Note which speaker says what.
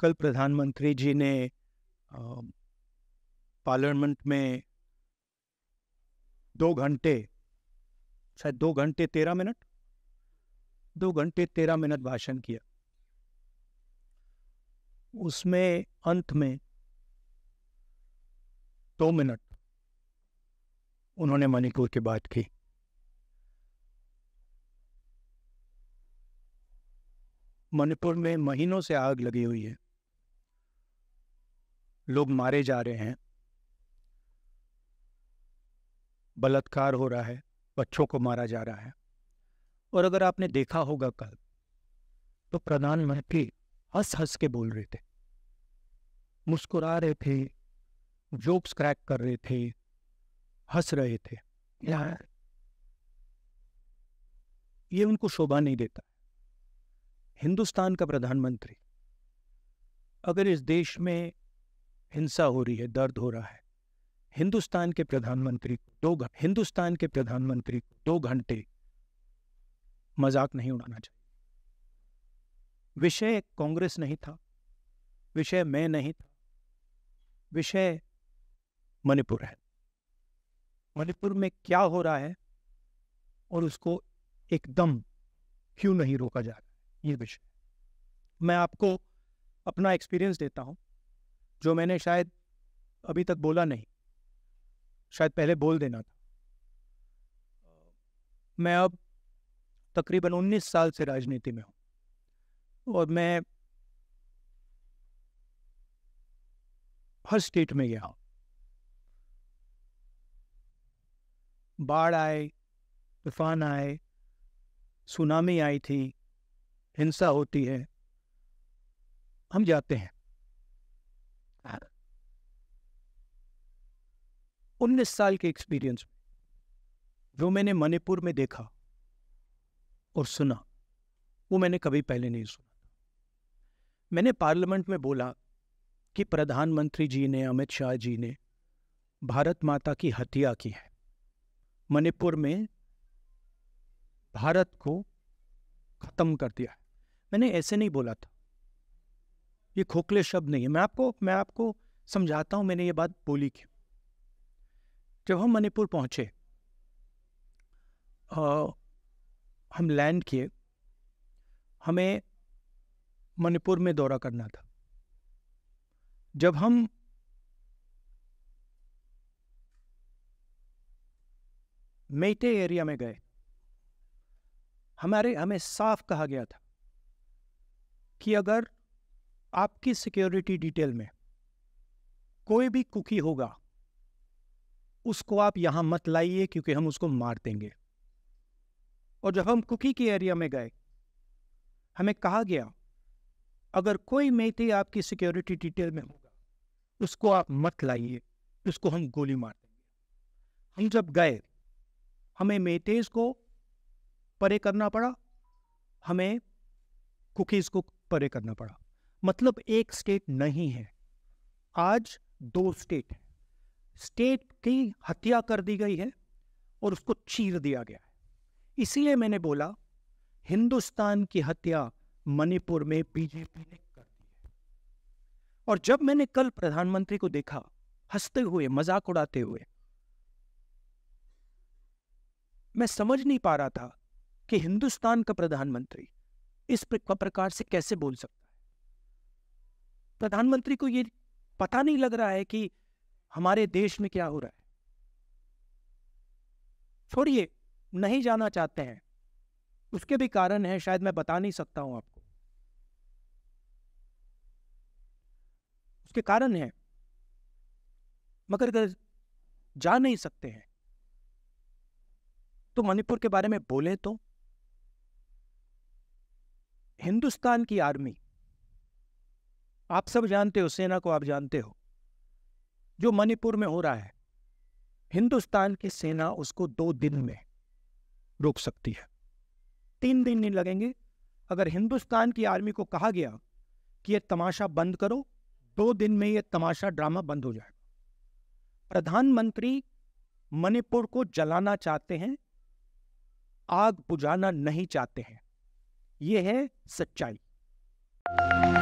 Speaker 1: कल प्रधानमंत्री जी ने पार्लियामेंट में दो घंटे शायद दो घंटे तेरह मिनट दो घंटे तेरह मिनट भाषण किया उसमें अंत में दो मिनट उन्होंने मणिपुर की बात की मणिपुर में महीनों से आग लगी हुई है लोग मारे जा रहे हैं बलात्कार हो रहा है बच्चों को मारा जा रहा है और अगर आपने देखा होगा कल तो प्रधानमंत्री हंस हंस के बोल रहे थे मुस्कुरा रहे थे जोक्स क्रैक कर रहे थे हंस रहे थे यार ये उनको शोभा नहीं देता हिंदुस्तान का प्रधानमंत्री अगर इस देश में हिंसा हो रही है दर्द हो रहा है हिंदुस्तान के प्रधानमंत्री दो दो हिंदुस्तान के प्रधानमंत्री दो घंटे मजाक नहीं उड़ाना चाहिए विषय कांग्रेस नहीं था विषय मैं नहीं था विषय मणिपुर है मणिपुर में क्या हो रहा है और उसको एकदम क्यों नहीं रोका जा रहा है ये विषय मैं आपको अपना एक्सपीरियंस देता हूं जो मैंने शायद अभी तक बोला नहीं शायद पहले बोल देना था मैं अब तकरीबन 19 साल से राजनीति में हूँ और मैं हर स्टेट में गया हूँ बाढ़ आए तूफान आए सुनामी आई थी हिंसा होती है हम जाते हैं उन्नीस साल के एक्सपीरियंस में जो मैंने मणिपुर में देखा और सुना वो मैंने कभी पहले नहीं सुना मैंने पार्लियामेंट में बोला कि प्रधानमंत्री जी ने अमित शाह जी ने भारत माता की हत्या की है मणिपुर में भारत को ख़त्म कर दिया है मैंने ऐसे नहीं बोला था ये खोखले शब्द नहीं है मैं आपको मैं आपको समझाता हूँ मैंने ये बात बोली क्यों जब हम मणिपुर पहुँचे हम लैंड किए हमें मणिपुर में दौरा करना था जब हम मेटे एरिया में गए हमारे हमें साफ कहा गया था कि अगर आपकी सिक्योरिटी डिटेल में कोई भी कुकी होगा उसको आप यहां मत लाइए क्योंकि हम उसको मार देंगे और जब हम कुकी के एरिया में गए हमें कहा गया अगर कोई मेथी आपकी सिक्योरिटी डिटेल में होगा उसको आप मत लाइए उसको हम गोली मार देंगे हम जब गए हमें मेथेज को परे करना पड़ा हमें कुकीज़ को परे करना पड़ा मतलब एक स्टेट नहीं है आज दो स्टेट है स्टेट की हत्या कर दी गई है और उसको चीर दिया गया है मैंने बोला हिंदुस्तान की हत्या मणिपुर में बीजेपी ने कर दी है और जब मैंने कल प्रधानमंत्री को देखा हंसते हुए मजाक उड़ाते हुए मैं समझ नहीं पा रहा था कि हिंदुस्तान का प्रधानमंत्री इस प्रकार से कैसे बोल सकता प्रधानमंत्री को ये पता नहीं लग रहा है कि हमारे देश में क्या हो रहा है छोड़िए नहीं जाना चाहते हैं उसके भी कारण है शायद मैं बता नहीं सकता हूं आपको उसके कारण है मगर अगर जा नहीं सकते हैं तो मणिपुर के बारे में बोले तो हिंदुस्तान की आर्मी आप सब जानते हो सेना को आप जानते हो जो मणिपुर में हो रहा है हिंदुस्तान की सेना उसको दो दिन में रोक सकती है तीन दिन नहीं लगेंगे अगर हिंदुस्तान की आर्मी को कहा गया कि यह तमाशा बंद करो दो दिन में यह तमाशा ड्रामा बंद हो जाएगा प्रधानमंत्री मणिपुर को जलाना चाहते हैं आग बुझाना नहीं चाहते हैं यह है सच्चाई